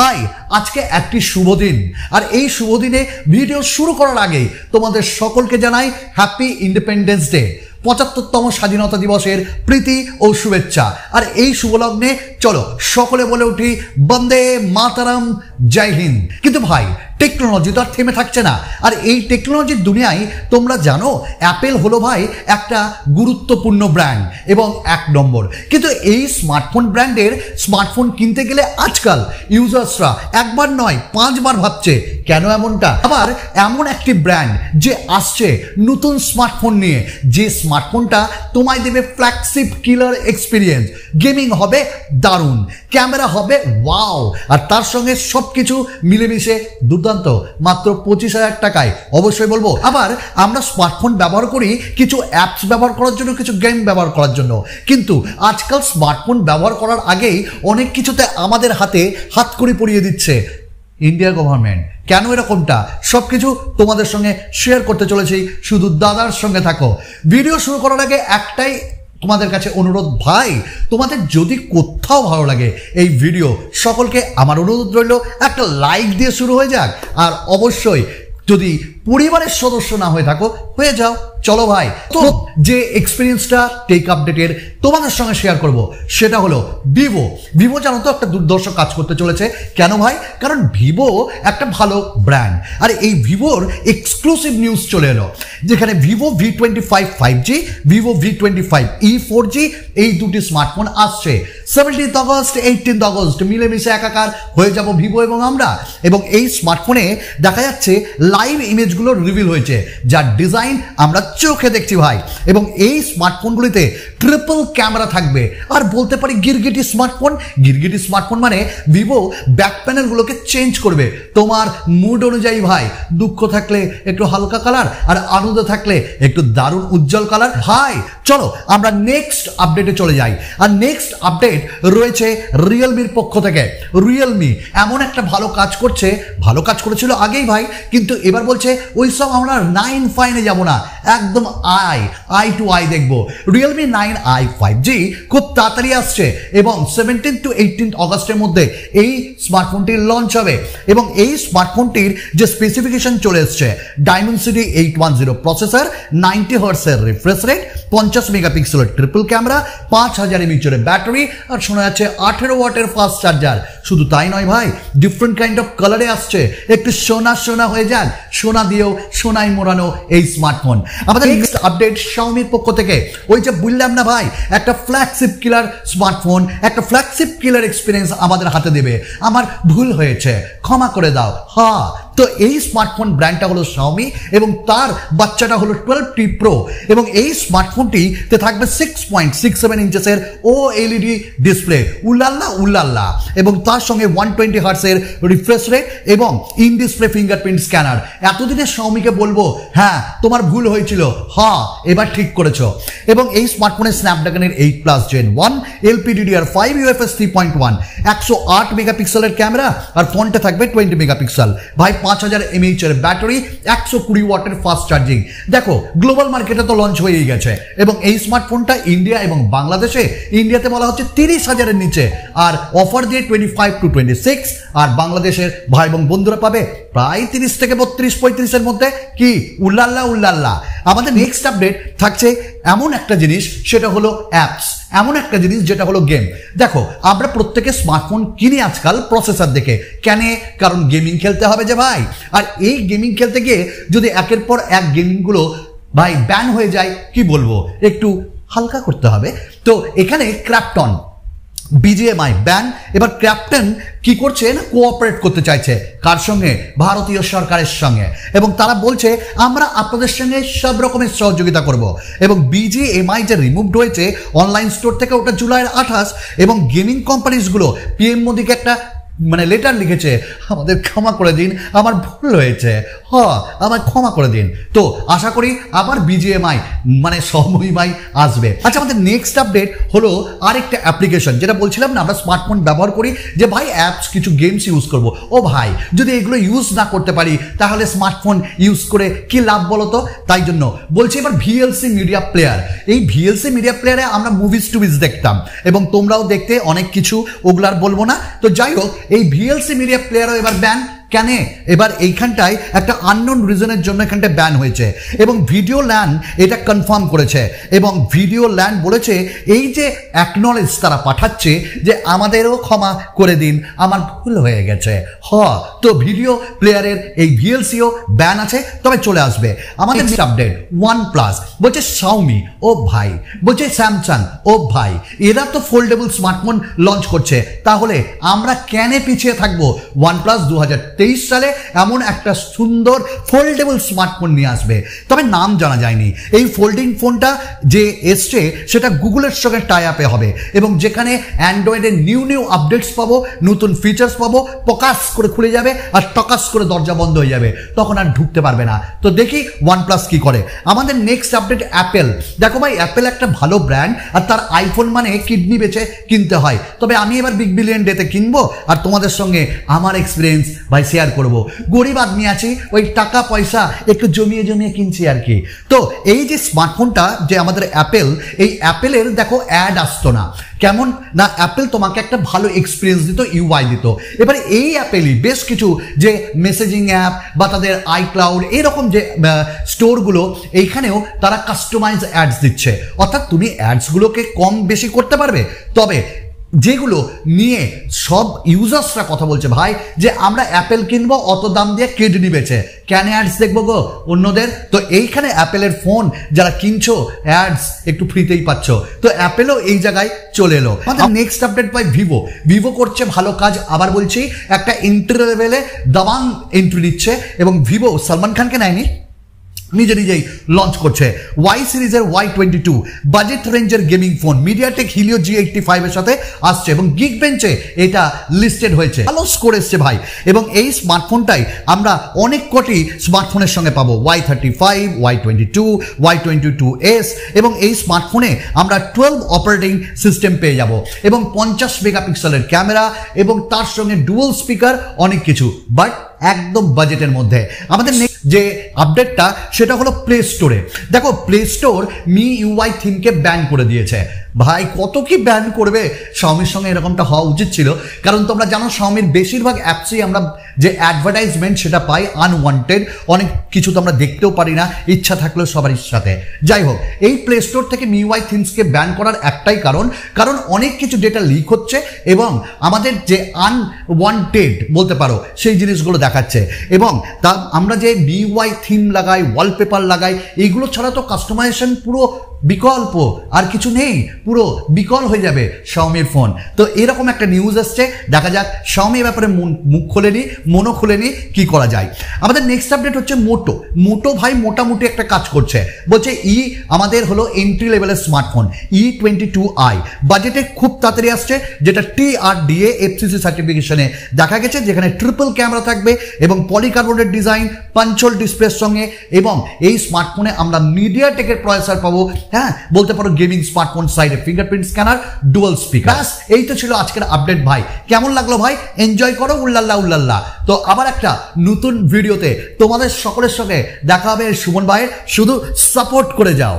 high আজকে একটি শুভ দিন আর এই শুভ দিনে ভিডিও শুরু করার আগে তোমাদের সকলকে জানাই হ্যাপি ইন্ডিপেন্ডেন্স ডে পঁচাত্তরতম স্বাধীনতা দিবসের প্রীতি ও শুভেচ্ছা আর এই শুভলগ্নে চলো সকলে বলে উঠি বন্দে মাতারাম জয় হিন্দ কিন্তু ভাই টেকনোলজি তো আর থেমে থাকছে না আর এই টেকনোলজির দুনিয়ায় তোমরা জানো অ্যাপেল হলো ভাই একটা গুরুত্বপূর্ণ ব্র্যান্ড এবং এক নম্বর কিন্তু এই স্মার্টফোন ব্র্যান্ডের স্মার্টফোন কিনতে গেলে আজকাল ইউজার্সরা একবার নয় পাঁচবার ভাবছে কেন এমনটা আবার এমন একটি ব্র্যান্ড যে আসছে নতুন স্মার্টফোন নিয়ে যে স্মার্টফোনটা তোমায় দেবে ফ্ল্যাগশিপ কিলার এক্সপিরিয়েন্স গেমিং হবে দারুণ ক্যামেরা হবে ওয়াও আর তার সঙ্গে সব কিছু মিলেমিশে দুর্দান্ত মাত্র পঁচিশ হাজার টাকায় অবশ্যই বলবো আবার আমরা স্মার্টফোন ব্যবহার করি কিছু অ্যাপস ব্যবহার করার জন্য কিছু গেম ব্যবহার করার জন্য কিন্তু আজকাল স্মার্টফোন ব্যবহার করার আগেই অনেক কিছুতে আমাদের হাতে হাত করে পড়িয়ে দিচ্ছে ইন্ডিয়া গভর্নমেন্ট কেন এরকমটা সব কিছু তোমাদের সঙ্গে শেয়ার করতে চলেছি শুধু দাদার সঙ্গে থাকো ভিডিও শুরু করার আগে একটাই তোমাদের কাছে অনুরোধ ভাই তোমাদের যদি কোথাও ভালো লাগে এই ভিডিও সকলকে আমার অনুরোধ রইল একটা লাইক দিয়ে শুরু হয়ে যাক আর অবশ্যই যদি পরিবারের সদস্য না হয়ে থাকো হয়ে যাও চলো ভাই তো যে এক্সপিরিয়েন্সটা টেক আপডেটের তোমাদের সঙ্গে শেয়ার করব সেটা হলো ভিভো ভিভো জানো তো একটা দুর্দর্শক কাজ করতে চলেছে কেন ভাই কারণ ভিভো একটা ভালো ব্র্যান্ড আর এই ভিভোর এক্সক্লুসিভ নিউজ চলে এলো যেখানে Vivo V twenty five five G Vivo V twenty five E four G এই দুটি স্মার্টফোন আসছে সেভেন্টিন্থ অগস্ট এইটিন্থ অগস্ট মিলেমিশে একাকার হয়ে যাব ভিভো এবং আমরা এবং এই স্মার্টফোনে দেখা যাচ্ছে লাইভ ইমেজ জিনিসগুলো রিভিল হয়েছে যার ডিজাইন আমরা চোখে দেখছি ভাই এবং এই স্মার্টফোনগুলিতে ট্রিপল ক্যামেরা থাকবে আর বলতে পারি গিরগিটি স্মার্টফোন গিরগিটি স্মার্টফোন মানে ভিভো ব্যাক প্যানেলগুলোকে চেঞ্জ করবে তোমার মুড অনুযায়ী ভাই দুঃখ থাকলে একটু হালকা কালার আর আনন্দ থাকলে একটু দারুণ উজ্জ্বল কালার ভাই চলো আমরা নেক্সট আপডেটে চলে যাই আর নেক্সট আপডেট রয়েছে রিয়েলমির পক্ষ থেকে রিয়েলমি এমন একটা ভালো কাজ করছে ভালো কাজ করেছিল আগেই ভাই কিন্তু এবার বলছে ওই সব আমরা নাইন ফাইনে যাব না একদম আই আই টু আই দেখব Realme nine i five G খুব তাড়াতাড়ি আসছে এবং সেভেন্টিন টু এইটিন অগস্টের মধ্যে এই স্মার্টফোনটির লঞ্চ হবে এবং এই স্মার্টফোনটির যে স্পেসিফিকেশন চলে এসছে Dimensity eight one zero processor ninety হার্সের রিফ্রেশ রেট পঞ্চাশ পঞ্চাশ মেগাপিক্সেলের ট্রিপল ক্যামেরা পাঁচ হাজার এমএচের ব্যাটারি আর শোনা যাচ্ছে আঠেরো ওয়াটের ফাস্ট চার্জার শুধু তাই নয় ভাই ডিফারেন্ট কাইন্ড অফ কালারে আসছে একটু সোনা সোনা হয়ে যান সোনা দিয়েও সোনায় মোড়ানো এই স্মার্টফোন আমাদের নেক্সট আপডেট শাওমির পক্ষ থেকে ওই যে বললাম না ভাই একটা ফ্ল্যাগশিপ কিলার স্মার্টফোন একটা ফ্ল্যাগশিপ কিলার এক্সপিরিয়েন্স আমাদের হাতে দেবে আমার ভুল হয়েছে ক্ষমা করে দাও হা হ্যাঁ, তো এই স্মার্টফোন ব্র্যান্ডটা হলো শাওমি এবং তার বাচ্চাটা হলো টুয়েলভ টি প্রো এবং এই স্মার্টফোনটিতে থাকবে সিক্স পয়েন্ট সিক্স সেভেন ইঞ্চেসের ও এলইডি ডিসপ্লে উল্লাল্লা উল্লাল্লা এবং তার তার সঙ্গে ওয়ান টোয়েন্টি হার্টসের রিফ্রেশ রেট এবং ইন ডিসপ্লে ফিঙ্গারপ্রিন্ট স্ক্যানার এতদিনে শাওমিকে বলবো হ্যাঁ তোমার ভুল হয়েছিল হা এবার ঠিক করেছ এবং এই স্মার্টফোনের স্ন্যাপড্রাগনের eight plus gen one LPDDR five UFS three point one একশো আট মেগাপিক্সেলের ক্যামেরা আর ফোনটা থাকবে টোয়েন্টি মেগাপিক্সেল ভাই পাঁচ হাজার এর ব্যাটারি একশো কুড়ি ওয়াটের ফাস্ট চার্জিং দেখো গ্লোবাল মার্কেটে তো লঞ্চ হয়েই গেছে এবং এই স্মার্টফোনটা ইন্ডিয়া এবং বাংলাদেশে ইন্ডিয়াতে বলা হচ্ছে তিরিশ হাজারের নিচে আর অফার দিয়ে twenty five five two twenty six আর বাংলাদেশের ভাই এবং বন্ধুরা পাবে প্রায় তিরিশ থেকে বত্রিশ পঁয়ত্রিশের মধ্যে কি উল্লাল্লা উল্লাল্লা আমাদের নেক্সট আপডেট থাকছে এমন একটা জিনিস সেটা হলো অ্যাপস এমন একটা জিনিস যেটা হলো গেম দেখো আমরা প্রত্যেকে স্মার্টফোন কিনি আজকাল প্রসেসর দেখে কেন কারণ গেমিং খেলতে হবে যে ভাই আর এই গেমিং খেলতে গিয়ে যদি একের পর এক গেমিংগুলো ভাই ব্যান হয়ে যায় কি বলবো একটু হালকা করতে হবে তো এখানে ক্র্যাপটন বিজিএমআই ব্যাংক এবার ক্যাপ্টেন কি করছেন কোঅপারেট করতে চাইছে কার সঙ্গে ভারতীয় সরকারের সঙ্গে এবং তারা বলছে আমরা আপনাদের সঙ্গে সব রকমের সহযোগিতা করব এবং বিজিএমআই যে রিমুভড হয়েছে অনলাইন স্টোর থেকে ওটা জুলাইয়ের আঠাশ এবং গেমিং কোম্পানিজগুলো পিএম মোদীকে একটা মানে লেটার লিখেছে আমাদের ক্ষমা করে দিন আমার ভুল হয়েছে হ হ্যাঁ, আমার ক্ষমা করে দিন তো আশা করি আবার বিজিএমআই মানে সময়মাই আসবে আচ্ছা আমাদের নেক্সট আপডেট হলো আরেকটা অ্যাপ্লিকেশন যেটা বলছিলাম না আমরা স্মার্টফোন ব্যবহার করি যে ভাই অ্যাপস কিছু গেমস ইউজ করব ও ভাই যদি এগুলো ইউজ না করতে পারি তাহলে স্মার্টফোন ইউজ করে কি লাভ বলো তো তাই জন্য বলছি এবার ভিএলসি মিডিয়া প্লেয়ার এই ভিএলসি মিডিয়া প্লেয়ারে আমরা মুভিজ টুভিজ দেখতাম এবং তোমরাও দেখতে অনেক কিছু ওগুলার বলবো না তো যাই হোক এই ভিএলসি মিডিয়া প্লেয়ারও এবার ব্যান কেন এবার এইখানটায় একটা আননোন রিজনের জন্য এখানটায় ব্যান হয়েছে এবং ভিডিও ল্যান্ড এটা কনফার্ম করেছে এবং ভিডিও ল্যান্ড বলেছে এই যে অ্যাকনোলেজ তারা পাঠাচ্ছে যে আমাদেরও ক্ষমা করে দিন আমার ভুল হয়ে গেছে হ তো ভিডিও প্লেয়ারের এই ভিএলসিও ব্যান আছে তবে চলে আসবে আমাদের আপডেট ওয়ান প্লাস বলছে সাউমি ও ভাই বলছে স্যামসাং ও ভাই এরা তো ফোল্ডেবল স্মার্টফোন লঞ্চ করছে তাহলে আমরা কেন পিছিয়ে থাকবো ওয়ান প্লাস দু সালে এমন একটা সুন্দর ফোল্ডেবল স্মার্টফোন নিয়ে আসবে তবে নাম জানা যায়নি এই ফোল্ডিং ফোনটা যে এসছে সেটা গুগলের সঙ্গে টাই আপে হবে এবং যেখানে অ্যান্ড্রয়েডের নিউ নিউ আপডেটস পাবো নতুন ফিচার্স পাবো প্রকাশ করে খুলে যাবে আর টকাস করে দরজা বন্ধ হয়ে যাবে তখন আর ঢুকতে পারবে না তো দেখি ওয়ান প্লাস কী করে আমাদের নেক্সট আপডেট অ্যাপেল দেখো ভাই অ্যাপেল একটা ভালো ব্র্যান্ড আর তার আইফোন মানে কিডনি বেছে কিনতে হয় তবে আমি এবার বিগ বিলিয়ন ডেতে কিনবো আর তোমাদের সঙ্গে আমার এক্সপিরিয়েন্স ভাই শেয়ার করব গরিব আদমি আছে ওই টাকা পয়সা একটু জমিয়ে জমিয়ে কিনছি আর কি তো এই যে স্মার্টফোনটা যে আমাদের অ্যাপেল এই অ্যাপেলের দেখো অ্যাড আসতো না কেমন না অ্যাপেল তোমাকে একটা ভালো এক্সপিরিয়েন্স দিত ইউআই দিত এবারে এই অ্যাপেলই বেশ কিছু যে মেসেজিং অ্যাপ বা তাদের আই ক্লাউড এরকম যে স্টোরগুলো এইখানেও তারা কাস্টমাইজ অ্যাডস দিচ্ছে অর্থাৎ তুমি অ্যাডসগুলোকে কম বেশি করতে পারবে তবে যেগুলো নিয়ে সব ইউজার্সরা কথা বলছে ভাই যে আমরা অ্যাপেল কিনবো অত দাম দিয়ে কিডনি বেচে কেন অ্যাডস দেখবো গো অন্যদের তো এইখানে অ্যাপেলের ফোন যারা কিনছো অ্যাডস একটু ফ্রিতেই পাচ্ছ তো অ্যাপেলও এই জায়গায় চলে এলো আমাদের নেক্সট আপডেট পাই ভিভো ভিভো করছে ভালো কাজ আবার বলছি একটা ইন্টার লেভেলে দাবাং এন্ট্রি দিচ্ছে এবং ভিভো সালমান খানকে নেয়নি নিজে নিজেই লঞ্চ করছে ওয়াই সিরিজের ওয়াই টোয়েন্টি টু বাজেট রেঞ্জের gaming phone MediaTek Helio G eighty ফাইভের সাথে আসছে এবং গিগ বেঞ্চে এটা লিস্টেড হয়েছে ভালো স্কোর এসছে ভাই এবং এই স্মার্টফোনটাই আমরা অনেক কটি স্মার্টফোনের সঙ্গে পাবো Y thirty five Y twenty two Y twenty two S এবং এই স্মার্টফোনে আমরা টুয়েলভ অপারেটিং সিস্টেম পেয়ে যাব এবং পঞ্চাশ মেগাপিক্সেলের ক্যামেরা এবং তার সঙ্গে ডুয়েল স্পিকার অনেক কিছু বাট একদম বাজেটের মধ্যে আমাদের যে আপডেটটা সেটা হলো প্লে স্টোরে দেখো প্লে স্টোর মি ইউআই থিমকে ব্যান করে দিয়েছে ভাই কত কি ব্যান করবে স্বামীর সঙ্গে এরকমটা হওয়া উচিত ছিল কারণ তোমরা জানো স্বামীর বেশিরভাগ অ্যাপসেই আমরা যে অ্যাডভার্টাইজমেন্ট সেটা পাই আনওয়ান্টেড অনেক কিছু তো আমরা দেখতেও পারি না ইচ্ছা থাকলেও সবারই সাথে যাই হোক এই প্লে স্টোর থেকে মিউআই থিমসকে ব্যান করার একটাই কারণ কারণ অনেক কিছু ডেটা লিক হচ্ছে এবং আমাদের যে আনওয়ান্টেড বলতে পারো সেই জিনিসগুলো দেখাচ্ছে এবং তা আমরা যে মিউআই থিম লাগাই ওয়ালপেপার লাগাই এইগুলো ছাড়া তো কাস্টমাইজেশন পুরো বিকল্প আর কিছু নেই পুরো বিকল হয়ে যাবে শাওমির ফোন তো এরকম একটা নিউজ আসছে দেখা যাক শাওমি ব্যাপারে মুখ মনো মনও নি কী করা যায় আমাদের নেক্সট আপডেট হচ্ছে মোটো মোটো ভাই মোটামুটি একটা কাজ করছে বলছে ই আমাদের হলো এন্ট্রি লেভেলের smartphone E twenty two i বাজেটে খুব তাড়াতাড়ি আসছে যেটা টি আর ডিএ এফসিসি সার্টিফিকেশনে দেখা গেছে যেখানে ট্রিপল ক্যামেরা থাকবে এবং পলিকার্বনেট ডিজাইন পাঞ্চল ডিসপ্লের সঙ্গে এবং এই স্মার্টফোনে আমরা মিডিয়া টেকের প্রসেসর পাবো হ্যাঁ বলতে পারো গেমিং স্মার্টফোন সাইডে ফিঙ্গারপ্রিন্ট স্ক্যানার ডুয়াল স্পিকার ব্যাস এই তো ছিল আজকের আপডেট ভাই কেমন লাগলো ভাই এনজয় করো উল্লাল্লা উল্লাল্লা তো আবার একটা নতুন ভিডিওতে তোমাদের সকলের সঙ্গে দেখা হবে সুমন ভাইয়ের শুধু সাপোর্ট করে যাও